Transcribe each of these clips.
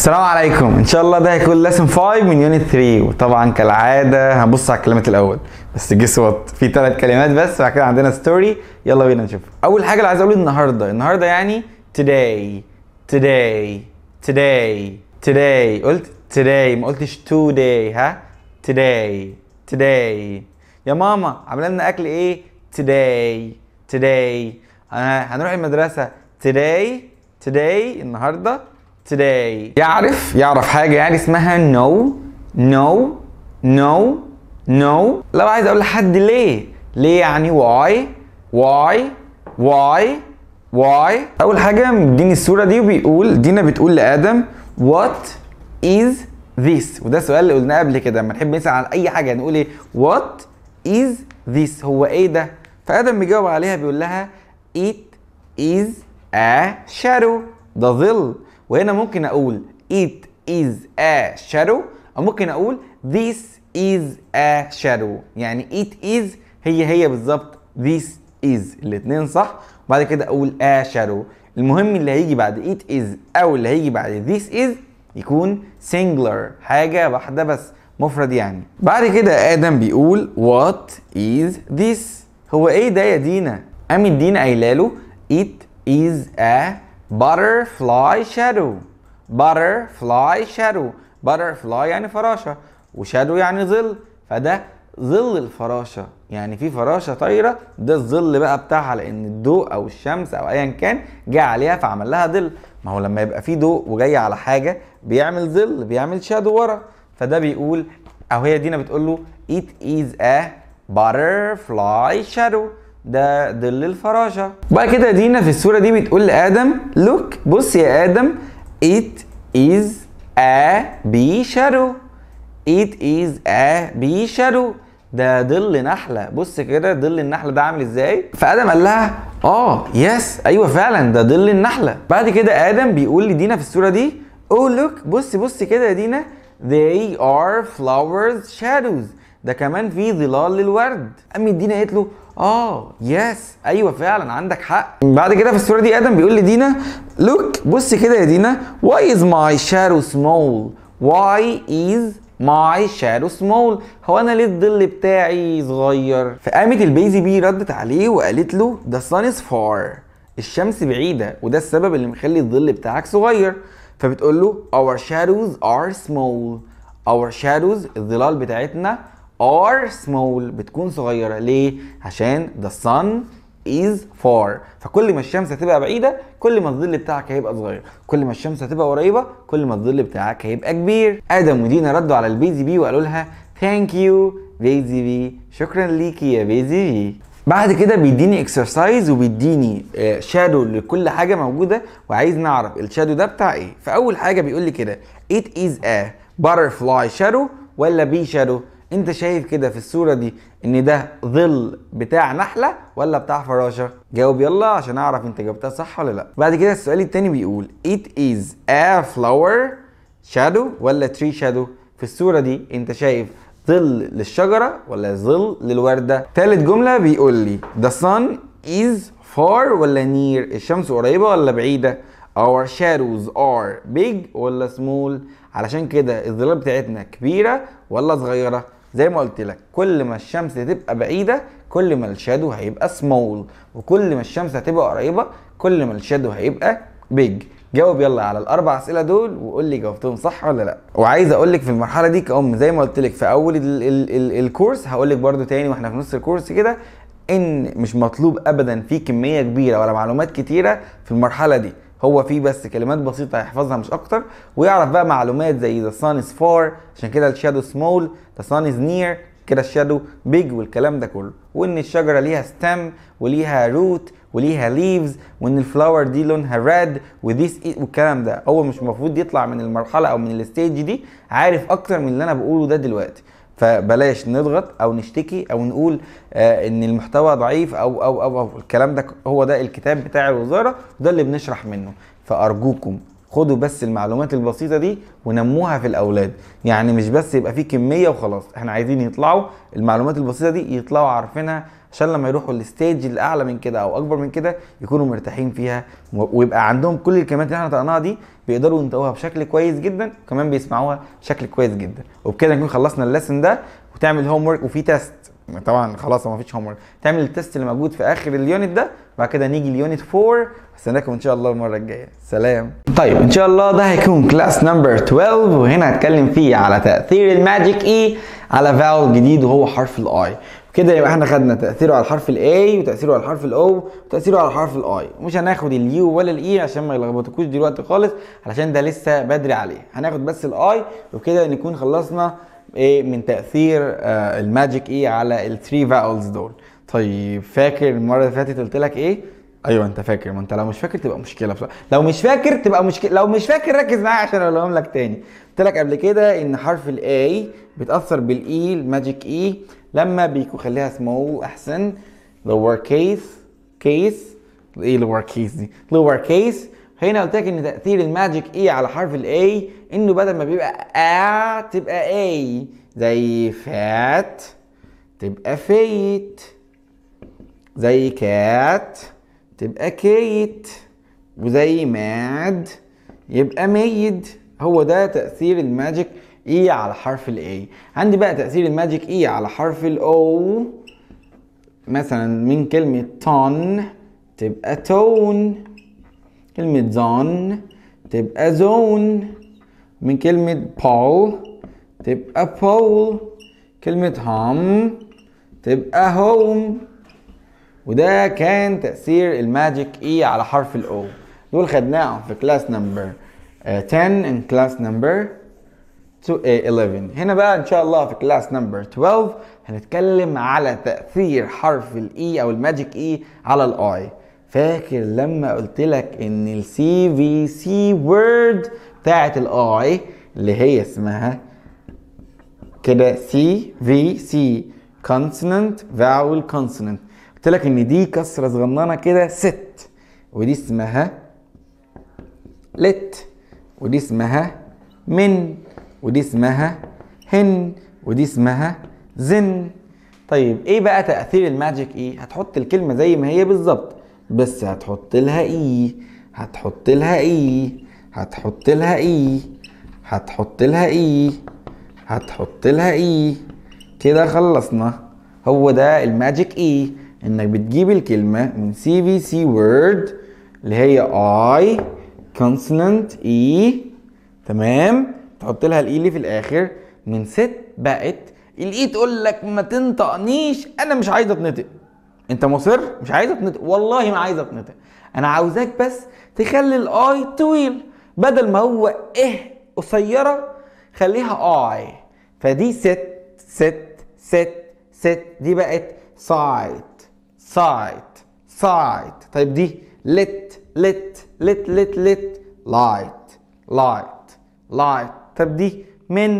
السلام عليكم ان شاء الله ده هيكون لسن 5 من يونت 3 وطبعا كالعاده هنبص على الكلمات الاول بس جس وات في ثلاث كلمات بس وبعد كده عندنا ستوري يلا بينا نشوف اول حاجه اللي عايز اقوله النهارده النهارده يعني today today today today قلت today ما قلتش today ها today today يا ماما عامله لنا اكل ايه today today هنروح المدرسه today today النهارده today يعرف يعرف حاجة يعني اسمها no no no no لو عايز اقول لحد ليه ليه يعني why why why why اول حاجة مديني الصورة دي وبيقول دينا بتقول لآدم what is this وده السؤال اللي قلناه قبل كده لما نحب نسأل عن اي حاجة نقول ايه what is this هو ايه ده فآدم بيجاوب عليها بيقول لها it is a shadow ده ظل وهنا ممكن اقول it is a shadow او ممكن اقول this is a shadow يعني it is هي هي بالظبط this is الاثنين صح وبعد كده اقول a shadow المهم اللي هيجي بعد it is او اللي هيجي بعد this is يكون singular حاجة واحدة بس مفرد يعني بعد كده ادم بيقول what is this هو ايه ده يا دينا قام الدين قايله it is a butterfly shadow butterfly shadow butterfly يعني فراشة وشادو يعني ظل فده ظل الفراشة يعني في فراشة طايرة ده الظل بقى بتاعها لأن الضوء أو الشمس أو أيا كان جه عليها فعمل لها ظل ما هو لما يبقى في ضوء وجاي على حاجة بيعمل ظل بيعمل شادو ورا فده بيقول أو هي دينا بتقول له it is a butterfly shadow ده ظل الفراشه بقى كده دينا في الصوره دي بتقول لادم لوك بص يا ادم it is a bee shadow it is a bee shadow ده ظل نحله بص كده ظل النحله ده عامل ازاي فادم قال لها اه يس ايوه فعلا ده ظل النحله بعد كده ادم بيقول لدينا في الصوره دي او oh لوك بص بص كده يا دينا they are flowers shadows ده كمان في ظلال للورد قام دينا قالت له اه يس ايوه فعلا عندك حق بعد كده في الصوره دي ادم بيقول لدينا لوك بص كده يا دينا واي از ماي شادو سمول واي از ماي شادو سمول هو انا ليه الظل بتاعي صغير فقامت البيزي بي ردت عليه وقالت له ذا سان از فار الشمس بعيده وده السبب اللي مخلي الظل بتاعك صغير فبتقول له اور شادوز ار سمول اور شادوز الظلال بتاعتنا ار سمول بتكون صغيره ليه عشان the sun is far فكل ما الشمس هتبقى بعيده كل ما الظل بتاعك هيبقى صغير كل ما الشمس هتبقى قريبه كل ما الظل بتاعك هيبقى كبير ادم ودينا ردوا على البيزي بي وقالوا لها ثانك يو بيزي بي شكرا ليكي يا بيزي بي بعد كده بيديني اكسرسايز وبيديني شادو آه، لكل حاجه موجوده وعايز نعرف الشادو ده بتاع ايه فاول حاجه بيقول لي كده it is a butterfly shadow ولا بي شادو انت شايف كده في الصوره دي ان ده ظل بتاع نحله ولا بتاع فراشه جاوب يلا عشان اعرف انت جاوبتها صح ولا لا بعد كده السؤال التاني بيقول it is a flower shadow ولا tree shadow في الصوره دي انت شايف ظل للشجره ولا ظل للورده تالت جمله بيقول لي the sun is far ولا near الشمس قريبه ولا بعيده our shadows are big ولا small علشان كده الظلال بتاعتنا كبيره ولا صغيره زي ما قلت لك كل ما الشمس هتبقى بعيده كل ما الشادو هيبقى سمول وكل ما الشمس هتبقى قريبه كل ما الشادو هيبقى بيج جاوب يلا على الاربع اسئله دول وقول لي جاوبتهم صح ولا لا وعايز اقول لك في المرحله دي كأم زي ما قلت لك في اول الـ الـ الـ الكورس هقول لك برده تاني واحنا في نص الكورس كده ان مش مطلوب ابدا في كميه كبيره ولا معلومات كتيره في المرحله دي هو فيه بس كلمات بسيطه هيحفظها مش اكتر ويعرف بقى معلومات زي ذا sun is far عشان كده الشادو small the sun is near كده الشادو بيج والكلام ده كله وان الشجره ليها stem وليها root وليها leaves وان الفلاور دي لونها ريد وذيس e- والكلام ده هو مش المفروض يطلع من المرحله او من الستيج دي عارف اكتر من اللي انا بقوله ده دلوقتي فبلاش نضغط او نشتكي او نقول آه ان المحتوى ضعيف او او او, أو الكلام ده هو ده الكتاب بتاع الوزاره ده اللي بنشرح منه فارجوكم خدوا بس المعلومات البسيطه دي ونموها في الاولاد يعني مش بس يبقى في كميه وخلاص احنا عايزين يطلعوا المعلومات البسيطه دي يطلعوا عارفينها عشان لما يروحوا الستيج اللي اعلى من كده او اكبر من كده يكونوا مرتاحين فيها ويبقى عندهم كل الكلمات اللي احنا طلعناها دي بيقدروا ينطقوها بشكل كويس جدا وكمان بيسمعوها بشكل كويس جدا وبكده نكون خلصنا الليسن ده وتعمل هوم ورك وفي تيست طبعا خلاص ما فيش هوم ورك تعمل التيست اللي موجود في اخر اليونت ده بعد كده نيجي ليونت 4 استناكم ان شاء الله المره الجايه سلام طيب ان شاء الله ده هيكون كلاس نمبر 12 وهنا هتكلم فيه على تاثير الماجيك اي e على فاول جديد وهو حرف الاي كده يبقى احنا خدنا تاثيره على الحرف الاي وتاثيره على الحرف الاو وتاثيره على الحرف الاي ومش هناخد اليو ولا الاي e عشان ما يلخبطكوش دلوقتي خالص علشان ده لسه بدري عليه هناخد بس الاي وبكده نكون خلصنا ايه من تاثير آه الماجيك اي e على الثري فاولز دول طيب فاكر المره اللي فاتت قلت لك ايه ايوه انت فاكر ما انت لو مش فاكر تبقى مشكله بصراحه لو مش فاكر تبقى مشكله لو مش فاكر ركز معايا عشان اقولهم لك تاني قلت لك قبل كده ان حرف الاي بيتاثر بالاي الماجيك e، اي e، لما بيكون خليها سمول احسن لور كيس كيس ايه لور كيس دي لور كيس هنا قلت لك ان تاثير الماجيك اي e على حرف الاي انه بدل ما بيبقى ا تبقى اي زي فات تبقى فيت زي كات تبقى كيت وزي ماد يبقى ميد هو ده تأثير الماجيك اي e على حرف الاي عندي بقى تأثير الماجيك اي e على حرف الاو مثلا من كلمة تون تبقى تون كلمة زون تبقى زون من كلمة بول تبقى بول كلمة هوم تبقى هوم وده كان تأثير الماجيك اي e على حرف الاو دول خدناهم في كلاس نمبر 10 ان كلاس نمبر 11 هنا بقى ان شاء الله في كلاس نمبر 12 هنتكلم على تأثير حرف الاي e او الماجيك اي e على الاي فاكر لما قلت لك ان السي في سي وورد بتاعت الاي اللي هي اسمها كده سي في سي consonant vowel consonant قلت لك ان دي كسره صغننه كده ست ودي اسمها لت ودي اسمها من ودي اسمها هن ودي اسمها زن طيب ايه بقى تاثير الماجيك ايه هتحط الكلمه زي ما هي بالظبط بس هتحط لها ايه هتحط لها ايه هتحط لها ايه هتحط لها ايه هتحط لها ايه كده خلصنا هو ده الماجيك ايه انك بتجيب الكلمه من سي في سي وورد اللي هي اي كونسوننت اي تمام تحط لها الاي e اللي في الاخر من ست بقت الاي e تقول لك ما تنطقنيش انا مش عايزه اتنطق انت مصر مش عايزه اتنطق والله ما عايزه اتنطق انا عاوزاك بس تخلي الاي طويل بدل ما هو ايه قصيره خليها اي فدي ست ست ست ست دي بقت صاعد سايت سايت طيب دي لت لت لت لت لت لايت لايت لايت طب دي من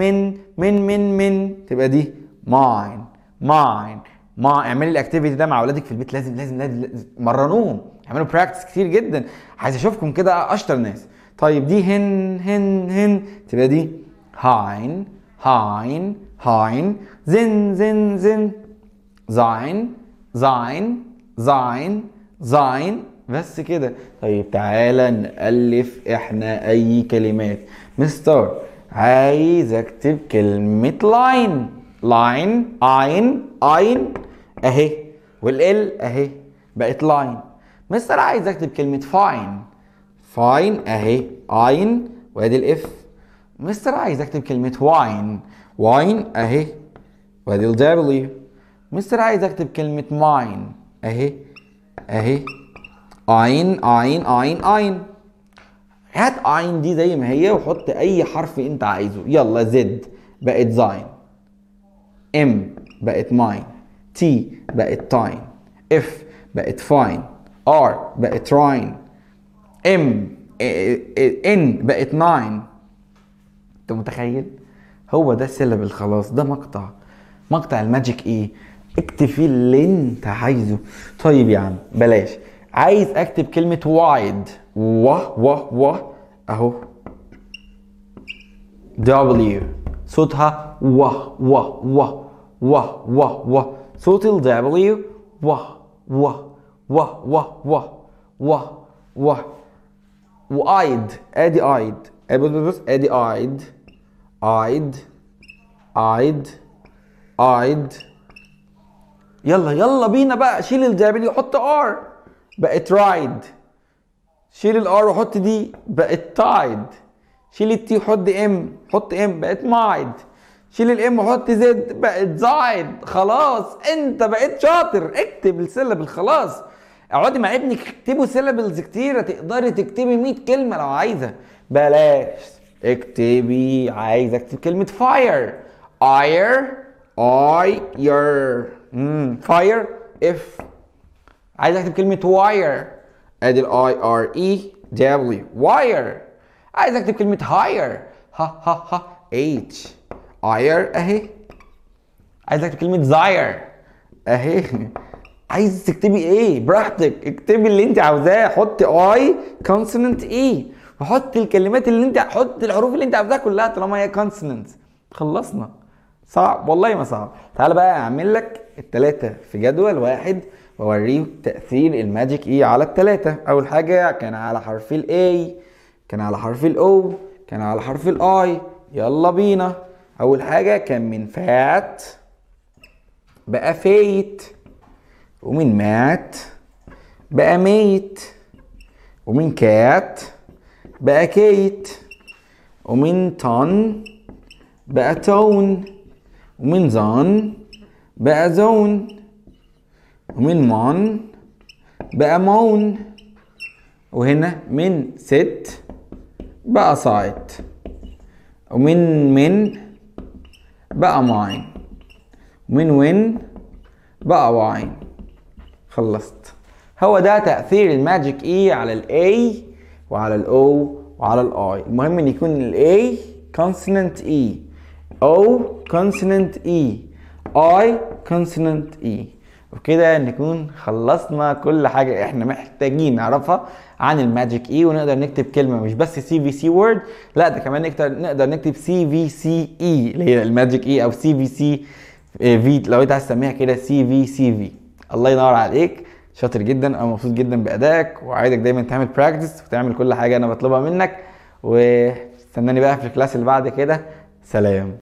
من من من من تبقى دي ماين ماين ما اعملي الاكتيفيتي ده مع اولادك في البيت لازم لازم لازم مرنوهم اعملوا براكتس كتير جدا عايز اشوفكم كده اشطر ناس طيب دي هن هن هن تبقى دي هاين هاين هاين زن زن زن زاين زاين زاين زاين بس كده طيب تعالى نألف احنا اي كلمات مستر عايز اكتب كلمة لاين لاين عين عين اهي والال اهي بقت لاين مستر عايز اكتب كلمة فاين فاين اهي عين وادي الاف مستر عايز اكتب كلمة واين واين اهي وادي الدبليو مستر عايز اكتب كلمة ماين اهي اهي اين اين اين اين هات اين دي زي ما هي وحط اي حرف انت عايزه يلا زد بقت زاين ام بقت ماين تي بقت تاين اف بقت فاين ار بقت راين ام ان بقت ناين انت متخيل هو ده السيلابل خلاص ده مقطع مقطع الماجيك ايه اكتب فيه اللي انت عايزه طيب يا عم بلاش عايز اكتب كلمه وايد و و و اهو دبليو صوتها و و و و و و صوت ال W و و و و و و و ايد ادي ايد بص بص ادي ايد ايد ايد ايد يلا يلا بينا بقى شيل الجايبيلي وحط ار بقت رايد شيل الار وحط دي بقت تايد شيل التي وحط ام حط ام بقت مايد شيل الام وحط زد بقت زايد خلاص انت بقيت شاطر اكتب السيلابل خلاص اقعدي مع ابنك اكتبوا سيلابلز كتيره تقدري تكتبي 100 كلمه لو عايزه بلاش اكتبي عايزه اكتب كلمه فاير اير I your mm, fire if عايز اكتب كلمة wire ادي ال I R E W wire عايز اكتب كلمة higher ها ها ها H air اهي عايز اكتب كلمة desire اهي عايز تكتبي ايه براحتك اكتبي اللي انت عاوزاه حط اي كونسوننت اي وحط الكلمات اللي انت حط الحروف اللي انت عاوزاها كلها طالما هي كونسوننت خلصنا صعب والله ما صعب تعال بقى اعمل لك التلاتة في جدول واحد واوريك تاثير الماجيك اي على التلاتة اول حاجه كان على حرف الاي كان على حرف الاو كان على حرف الاي يلا بينا اول حاجه كان من فات بقى فيت ومن مات بقى ميت ومن كات بقى كيت ومن تون بقى تون ومن ظن بقى زون ومن مان بقى مون وهنا من ست بقى سايت ومن من بقى ماين ومن وين بقى واين خلصت هو ده تأثير الماجيك اي e على الاي وعلى الاو وعلى الاي المهم ان يكون الاي كونسوننت اي او كونسوننت اي اي كونسوننت اي وبكده نكون خلصنا كل حاجه احنا محتاجين نعرفها عن الماجيك اي e، ونقدر نكتب كلمه مش بس سي في سي وورد لا ده كمان نقدر نقدر نكتب سي في سي اي اللي هي الماجيك اي e او سي في سي في لو انت عايز تسميها كده سي في سي في الله ينور عليك شاطر جدا انا مبسوط جدا بادائك وعايزك دايما تعمل براكتس وتعمل كل حاجه انا بطلبها منك واستناني بقى في الكلاس اللي بعد كده سلام